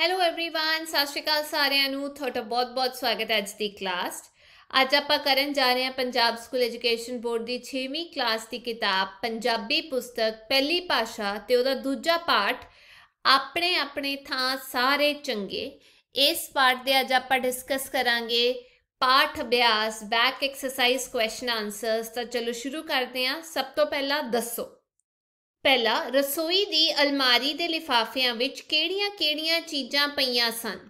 Hello everyone ਸਤਿ ਸ਼੍ਰੀ ਅਕਾਲ ਸਾਰਿਆਂ ਨੂੰ ਤੁਹਾਡਾ ਬਹੁਤ-ਬਹੁਤ ਸਵਾਗਤ ਹੈ ਅੱਜ ਦੀ ਕਲਾਸ ਅੱਜ ਆਪਾਂ ਕਰਨ ਜਾ ਰਹੇ ਹਾਂ ਪੰਜਾਬ ਸਕੂਲ ਐਜੂਕੇਸ਼ਨ ਬੋਰਡ ਦੀ 6ਵੀਂ ਕਲਾਸ ਦੀ ਕਿਤਾਬ ਪੰਜਾਬੀ ਪੁਸਤਕ ਪਹਿਲੀ ਭਾਸ਼ਾ ਤੇ ਉਹਦਾ ਦੂਜਾ ਪਾਠ ਆਪਣੇ ਆਪਣੇ ਥਾਂ ਸਾਰੇ ਚੰਗੇ ਇਸ ਪਾਠ ਦੇ ਅੱਜ ਆਪਾਂ ਡਿਸਕਸ ਕਰਾਂਗੇ ਪਾਠ ਅਭਿਆਸ ਬੈਕ ਐਕਸਰਸਾਈਜ਼ ਕੁਐਸਚਨ ਆਨਸਰਸ ਤਾਂ ਚਲੋ ਸ਼ੁਰੂ ਕਰਦੇ ਹਾਂ ਸਭ ਤੋਂ ਪਹਿਲਾਂ ਦੱਸੋ ਪਹਿਲਾ ਰਸੋਈ ਦੀ ਅਲਮਾਰੀ ਦੇ ਲਿਫਾਫਿਆਂ ਵਿੱਚ ਕਿਹੜੀਆਂ-ਕਿਹੜੀਆਂ ਚੀਜ਼ਾਂ ਪਈਆਂ ਸਨ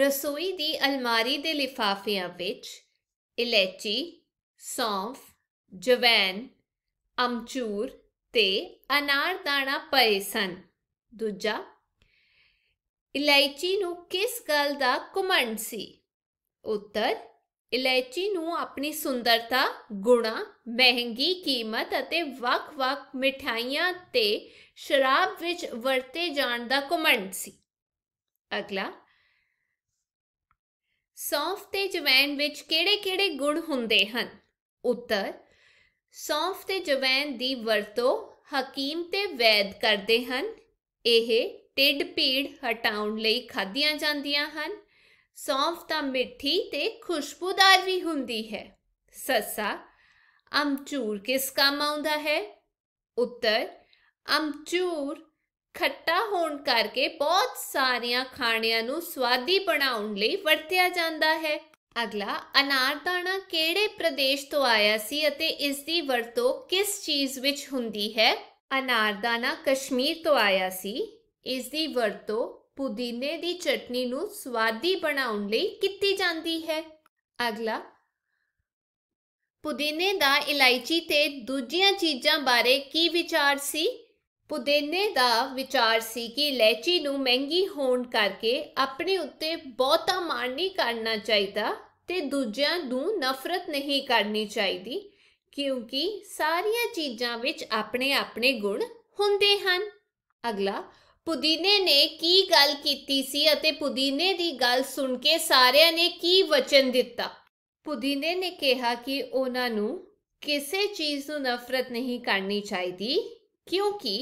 ਰਸੋਈ ਦੀ ਅਲਮਾਰੀ ਦੇ ਲਿਫਾਫਿਆਂ ਵਿੱਚ ਇਲਾਇਚੀ ਸੌਂਫ ਜਵੈਨ ਅਮਚੂਰ ਤੇ ਅਨਾਰਦਾਣਾ ਪਏ ਸਨ ਦੂਜਾ ਇਲਾਇਚੀ ਨੂੰ ਕਿਸ ਗੱਲ ਦਾ ਕਮੰਡ ਸੀ ਉੱਤਰ ਇਲਾਇਚੀ ਨੂੰ ਆਪਣੀ ਸੁੰਦਰਤਾ, ਗੁਣਾ, ਮਹਿੰਗੀ ਕੀਮਤ ਅਤੇ ਵੱਖ-ਵੱਖ ਮਿਠਾਈਆਂ ਤੇ ਸ਼ਰਾਬ ਵਿੱਚ ਵਰਤੇ ਜਾਣ ਦਾ ਕਮੈਂਟ ਸੀ। ਅਗਲਾ ਸੌਂਫ ਤੇ ਜਵੈਨ ਵਿੱਚ ਕਿਹੜੇ-ਕਿਹੜੇ ਗੁਣ ਹੁੰਦੇ ਹਨ? ਉੱਤਰ ਸੌਂਫ ਤੇ ਜਵੈਨ ਦੀ ਵਰਤੋਂ ਹਕੀਮ ਤੇ ਵੈਦ ਕਰਦੇ ਹਨ। ਇਹ ਟਿੱਡ ਪੀੜ ਹਟਾਉਣ ਲਈ ਖਾਧੀਆਂ ਜਾਂਦੀਆਂ ਹਨ। ਸੌਂਫ ਤਾਂ ਮਿੱਠੀ ਤੇ ਖੁਸ਼ਬੂਦਾਰ ਵੀ ਹੁੰਦੀ ਹੈ ਸੱਸਾ ਅਮਚੂਰ ਕਿਸ ਕੰਮ ਆਉਂਦਾ ਹੈ ਉੱਤਰ ਅਮਚੂਰ ਖੱਟਾ ਹੋਣ ਕਰਕੇ ਬਹੁਤ ਸਾਰੀਆਂ ਖਾਣਿਆਂ ਨੂੰ ਸਵਾਦੀ ਬਣਾਉਣ ਲਈ ਵਰਤਿਆ ਜਾਂਦਾ ਹੈ ਅਗਲਾ ਅਨਾਰਦਾਣਾ ਕਿਹੜੇ ਪ੍ਰਦੇਸ਼ ਤੋਂ ਆਇਆ ਸੀ ਅਤੇ ਇਸ ਦੀ ਵਰਤੋਂ ਕਿਸ ਚੀਜ਼ ਵਿੱਚ ਹੁੰਦੀ ਹੈ ਅਨਾਰਦਾਣਾ ਕਸ਼ਮੀਰ ਤੋਂ ਆਇਆ ਸੀ ਇਸ ਦੀ ਵਰਤੋਂ ਪੁਦੀਨੇ ਦੀ ਚਟਨੀ ਨੂੰ ਸਵਾਦੀ ਬਣਾਉਣ ਲਈ ਕੀਤੀ ਜਾਂਦੀ ਹੈ ਅਗਲਾ ਪੁਦੀਨੇ ਦਾ ਇਲਾਇਚੀ ਤੇ ਦੂਜੀਆਂ ਚੀਜ਼ਾਂ ਬਾਰੇ ਕੀ ਵਿਚਾਰ ਸੀ ਪੁਦੀਨੇ ਦਾ ਵਿਚਾਰ ਸੀ ਕਿ ਇਲਾਇਚੀ ਨੂੰ ਮਹਿੰਗੀ ਹੋਣ ਕਰਕੇ ਆਪਣੇ ਉੱਤੇ ਬਹੁਤਾ ਮਾਣ ਨਹੀਂ ਕਰਨਾ ਚਾਹੀਦਾ ਤੇ ਦੂਜਿਆਂ ਨੂੰ ਨਫ਼ਰਤ ਨਹੀਂ ਕਰਨੀ ਚਾਹੀਦੀ ਕਿਉਂਕਿ ਸਾਰੀਆਂ ਚੀਜ਼ਾਂ ਵਿੱਚ ਆਪਣੇ ਆਪਣੇ ਗੁਣ ਹੁੰਦੇ ਹਨ ਅਗਲਾ ਪੁਦੀਨੇ ਨੇ ਕੀ ਗੱਲ ਕੀਤੀ ਸੀ ਅਤੇ ਪੁਦੀਨੇ ਦੀ ਗੱਲ ਸੁਣ ਕੇ ਸਾਰਿਆਂ ਨੇ ਕੀ ਵਚਨ ਦਿੱਤਾ ਪੁਦੀਨੇ ਨੇ ਕਿਹਾ ਕਿ ਉਹਨਾਂ ਨੂੰ ਕਿਸੇ ਚੀਜ਼ ਨੂੰ ਨਫ਼ਰਤ ਨਹੀਂ ਕਰਨੀ ਚਾਹੀਦੀ ਕਿਉਂਕਿ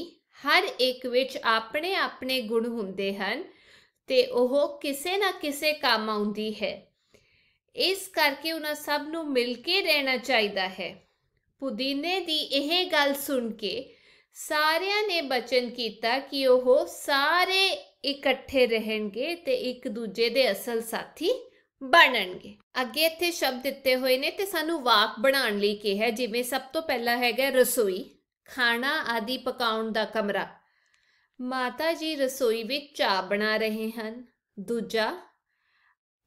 ਹਰ ਇੱਕ ਵਿੱਚ ਆਪਣੇ ਆਪਣੇ ਗੁਣ ਹੁੰਦੇ ਹਨ ਤੇ ਉਹ ਕਿਸੇ ਨਾ ਕਿਸੇ ਕੰਮ ਆਉਂਦੀ ਹੈ ਇਸ ਕਰਕੇ ਉਹਨਾਂ ਸਭ ਨੂੰ ਮਿਲ ਕੇ ਰਹਿਣਾ ਚਾਹੀਦਾ ਹੈ ਪੁਦੀਨੇ ਦੀ ਇਹ ਗੱਲ ਸੁਣ ਕੇ ਸਾਰਿਆਂ ਨੇ ਬਚਨ ਕੀਤਾ ਕਿ ਉਹ ਸਾਰੇ ਇਕੱਠੇ ਰਹਿਣਗੇ ਤੇ ਇੱਕ ਦੂਜੇ ਦੇ ਅਸਲ ਸਾਥੀ ਬਣਨਗੇ ਅੱਗੇ ਇੱਥੇ ਸ਼ਬਦ ਦਿੱਤੇ ਹੋਏ ਨੇ ਤੇ ਸਾਨੂੰ ਵਾਕ ਬਣਾਉਣ ਲਈ ਕਿਹਾ ਜਿਵੇਂ ਸਭ ਤੋਂ ਪਹਿਲਾ ਹੈਗਾ ਰਸੋਈ ਖਾਣਾ ਆਦਿ ਪਕਾਉਣ ਦਾ ਕਮਰਾ ਮਾਤਾ ਜੀ ਰਸੋਈ ਵਿੱਚ ਚਾਹ ਬਣਾ ਰਹੇ ਹਨ ਦੂਜਾ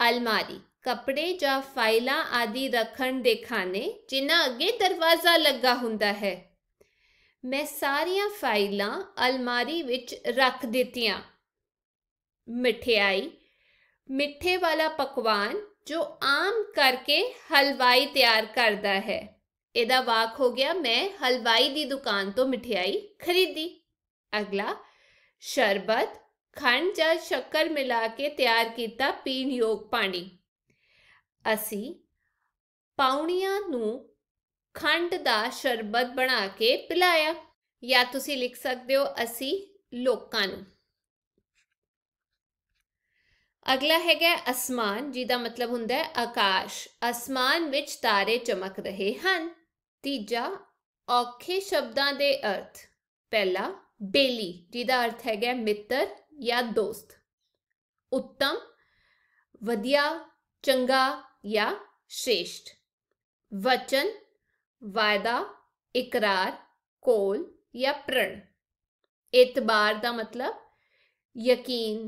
ਅਲਮਾਰੀ ਕੱਪੜੇ ਜਾਂ ਫਾਈਲਾਂ ਆਦਿ ਰੱਖਣ ਦੇ ਖਾਨੇ ਜਿਨ੍ਹਾਂ ਅੱਗੇ ਦਰਵਾਜ਼ਾ ਲੱਗਾ ਹੁੰਦਾ ਹੈ ਮੈਂ ਸਾਰੀਆਂ ਫਾਈਲਾਂ ਅਲਮਾਰੀ ਵਿੱਚ ਰੱਖ ਦਿੱਤੀਆਂ ਮਠਿਆਈ ਮਿੱਠੇ ਵਾਲਾ ਪਕਵਾਨ ਜੋ ਆਮ ਕਰਕੇ ਹਲਵਾਈ ਤਿਆਰ ਕਰਦਾ ਹੈ ਇਹਦਾ ਵਾਕ ਹੋ ਗਿਆ ਮੈਂ ਹਲਵਾਈ ਦੀ ਦੁਕਾਨ ਤੋਂ ਮਠਿਆਈ ਖਰੀਦੀ ਅਗਲਾ ਸ਼ਰਬਤ ਖੰਡ ਜਾਂ ਸ਼ੱਕਰ ਮਿਲਾ ਕੇ ਤਿਆਰ ਕੀਤਾ ਪੀਣ ਯੋਗ ਪਾਣੀ ਅਸੀਂ ਪਾਉਣੀਆਂ ਨੂੰ ਖੰਡ ਦਾ ਸ਼ਰਬਤ ਬਣਾ ਕੇ ਪਿਲਾਇਆ ਜਾਂ ਤੁਸੀਂ ਲਿਖ ਸਕਦੇ ਹੋ ਅਸੀਂ ਲੋਕਾਂ ਨੂੰ ਅਗਲਾ ਹੈਗਾ ਅਸਮਾਨ ਜਿਹਦਾ ਮਤਲਬ ਹੁੰਦਾ ਹੈ ਆਕਾਸ਼ ਅਸਮਾਨ ਵਿੱਚ ਤਾਰੇ ਚਮਕ ਰਹੇ ਹਨ ਤੀਜਾ ਔਖੇ ਸ਼ਬਦਾਂ ਦੇ ਅਰਥ ਪਹਿਲਾ ਬੇਲੀ ਜਿਹਦਾ ਅਰਥ ਹੈਗਾ ਮਿੱਤਰ ਜਾਂ ਦੋਸਤ ਉੱਤਮ ਵਧੀਆ ਚੰਗਾ ਜਾਂ ਸ਼੍ਰੇਸ਼ਟ ਵਚਨ वायदा इकरार कोल या प्रण एतबार का मतलब यकीन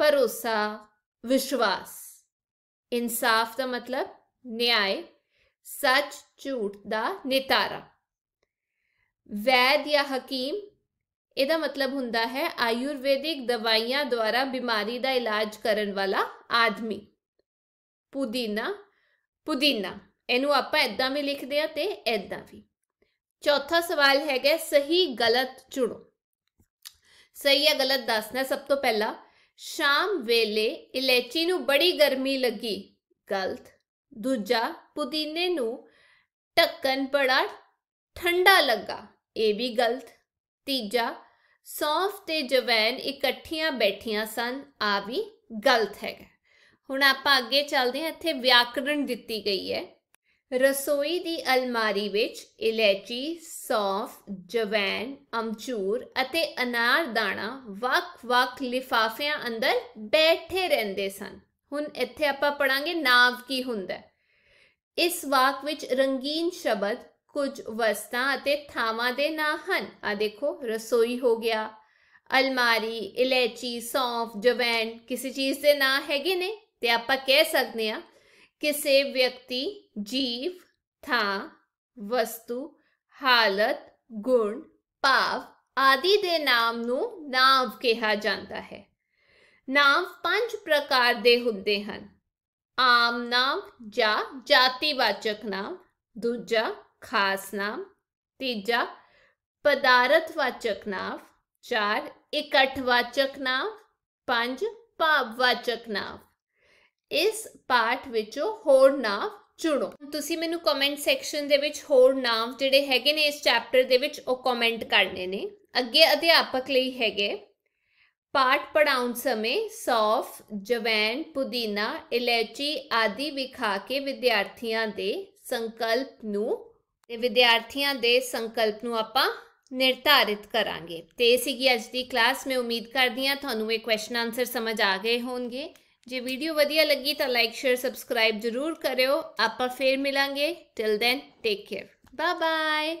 भरोसा विश्वास इंसाफ का मतलब न्याय सच झूठ का नितारा वैद या हकीम ਇਹਦਾ मतलब ਹੁੰਦਾ ਹੈ ਆਯੁਰਵੈਦਿਕ ਦਵਾਈਆਂ ਦੁਆਰਾ ਬਿਮਾਰੀ ਦਾ ਇਲਾਜ ਕਰਨ ਵਾਲਾ ਆਦਮੀ ਪੁਦੀਨਾ ਪੁਦੀਨਾ ਇਹਨੂੰ ਆਪਾਂ ਇਦਾਂ ਵੀ ਲਿਖਦੇ ਆ ਤੇ ਇਦਾਂ ਵੀ ਚੌਥਾ ਸਵਾਲ ਹੈਗਾ ਸਹੀ ਗਲਤ ਚੁਣੋ ਸਹੀ ਹੈ ਗਲਤ ਦੱਸਣਾ ਸਭ ਤੋਂ ਪਹਿਲਾਂ ਸ਼ਾਮ ਵੇਲੇ ਇਲਾਇਚੀ ਨੂੰ ਬੜੀ ਗਰਮੀ ਲੱਗੀ ਗਲਤ ਦੂਜਾ ਪੁਦੀਨੇ ਨੂੰ ਟੱਕਨ ਬੜਾ ਠੰਡਾ ਲੱਗਾ ਇਹ ਵੀ ਗਲਤ ਤੀਜਾ ਸੌਂਫ ਤੇ ਜਵੈਨ ਇਕੱਠੀਆਂ ਬੈਠੀਆਂ ਸਨ ਆ ਵੀ ਗਲਤ ਹੈਗਾ ਹੁਣ ਆਪਾਂ ਅੱਗੇ ਚੱਲਦੇ ਹਾਂ ਇੱਥੇ ਵਿਆਕਰਣ ਦਿੱਤੀ ਗਈ ਹੈ ਰਸੋਈ ਦੀ ਅਲਮਾਰੀ ਵਿੱਚ ਇਲਾਇਚੀ, ਸੌਫ, ਜਵੈਨ, ਅਮਚੂਰ ਅਤੇ ਅਨਾਰ ਦਾਣਾ ਵੱਖ-ਵੱਖ ਲਿਫਾਫਿਆਂ ਅੰਦਰ ਬੈਠੇ ਰਹਿੰਦੇ ਸਨ। ਹੁਣ ਇੱਥੇ ਆਪਾਂ ਪੜਾਂਗੇ ਨਾਵ ਕੀ ਹੁੰਦਾ ਹੈ। ਇਸ ਵਾਕ ਵਿੱਚ ਰੰਗੀਨ ਸ਼ਬਦ ਕੁਝ ਵਸਤਾਂ ਅਤੇ ਥਾਵਾਂ ਦੇ ਨਾਂ ਹਨ। ਆ ਦੇਖੋ ਰਸੋਈ ਹੋ ਗਿਆ, ਅਲਮਾਰੀ, ਇਲਾਇਚੀ, ਸੌਫ ਜਵੈਨ ਕਿਸੇ ਚੀਜ਼ ਦੇ ਨਾਂ ਹੈਗੇ ਨੇ ਤੇ ਆਪਾਂ ਕਹਿ ਸਕਦੇ ਆ ਕਿਸੇ ਵਿਅਕਤੀ ਜੀਵ ਥਾਂ ਵਸਤੂ ਹਾਲਤ ਗੁਣ ਪਾਪ ਆਦਿ ਦੇ ਨਾਮ ਨੂੰ ਨਾਮ ਕਿਹਾ ਜਾਂਦਾ ਹੈ ਨਾਮ ਪੰਜ ਪ੍ਰਕਾਰ ਦੇ ਹੁੰਦੇ ਹਨ ਆਮ ਨਾਮ ਜਾਂ ਜਾਤੀਵਾਚਕ ਨਾਮ ਦੂਜਾ ਖਾਸ ਨਾਮ ਤੀਜਾ ਪਦਾਰਥਵਾਚਕ ਨਾਮ ਚਾਰ ਇਕੱਠਵਾਚਕ ਨਾਮ ਪੰਜ ਭਾਵਵਾਚਕ ਨਾਮ ਇਸ ਪਾਠ ਵਿੱਚੋਂ ਹੋਰ ਨਾਮ ਚੁਣੋ ਤੁਸੀਂ ਮੈਨੂੰ ਕਮੈਂਟ ਸੈਕਸ਼ਨ ਦੇ ਵਿੱਚ ਹੋਰ ਨਾਮ ਜਿਹੜੇ ਹੈਗੇ ਨੇ ਇਸ ਚੈਪਟਰ ਦੇ ਵਿੱਚ ਉਹ ਕਮੈਂਟ ਕਰਨੇ ਨੇ ਅੱਗੇ ਅਧਿਆਪਕ ਲਈ ਹੈਗੇ ਪਾਠ ਪੜਾਉਣ ਸਮੇਂ ਸੌਫ ਜਵੈਨ ਪੁਦੀਨਾ ਇਲਾਇਚੀ ਆਦਿ ਵਿਖਾ ਕੇ ਵਿਦਿਆਰਥੀਆਂ ਦੇ ਸੰਕਲਪ ਨੂੰ ਤੇ ਵਿਦਿਆਰਥੀਆਂ ਦੇ ਸੰਕਲਪ ਨੂੰ ਆਪਾਂ ਨਿਰਧਾਰਿਤ ਕਰਾਂਗੇ ਤੇ ਸੀਗੀ ਅੱਜ ਦੀ ਕਲਾਸ ਮੈਂ ਉਮੀਦ ਕਰਦੀ ਹਾਂ ਤੁਹਾਨੂੰ ਇਹ ਕੁਐਸਚਨ ਆਨਸਰ ਸਮਝ ਆ ਗਏ ਹੋਣਗੇ ਜੇ ਵੀਡੀਓ ਵਧੀਆ ਲੱਗੀ ਤਾਂ ਲਾਈਕ ਸ਼ੇਅਰ ਸਬਸਕ੍ਰਾਈਬ ਜ਼ਰੂਰ ਕਰਿਓ ਆਪਾਂ ਫੇਰ ਮਿਲਾਂਗੇ till then take care bye bye